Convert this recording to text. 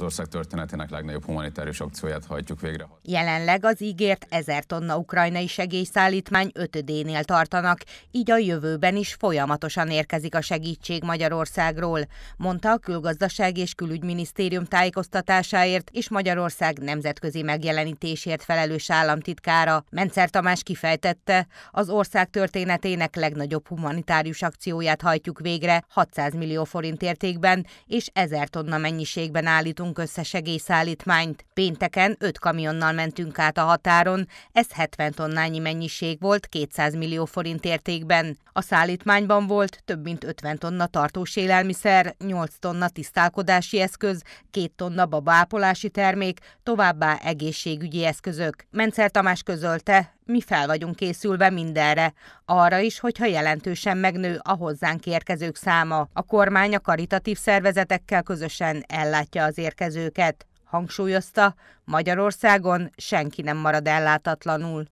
az ország történetének legnagyobb humanitárius akcióját hajtjuk végre. Jelenleg az ígért 1000 tonna ukrajnai segélyszállítmány ötödénél tartanak, így a jövőben is folyamatosan érkezik a segítség Magyarországról, mondta a Külgazdaság és Külügyminisztérium tájékoztatásáért és Magyarország nemzetközi megjelenítésért felelős államtitkára. Mencer Tamás kifejtette, az ország történetének legnagyobb humanitárius akcióját hajtjuk végre 600 millió forint értékben és 1000 tonna mennyiségben állítunk állítottunk össze segélyszállítmányt. Pénteken öt kamionnal mentünk át a határon, ez 70 tonnányi mennyiség volt 200 millió forint értékben. A szállítmányban volt több mint 50 tonna tartós élelmiszer, 8 tonna tisztálkodási eszköz, 2 tonna babápolási termék, továbbá egészségügyi eszközök. Mencer Tamás közölte, mi fel vagyunk készülve mindenre, arra is, hogyha jelentősen megnő a hozzánk érkezők száma. A kormány a karitatív szervezetekkel közösen ellátja az érkezőket. Hangsúlyozta, Magyarországon senki nem marad ellátatlanul.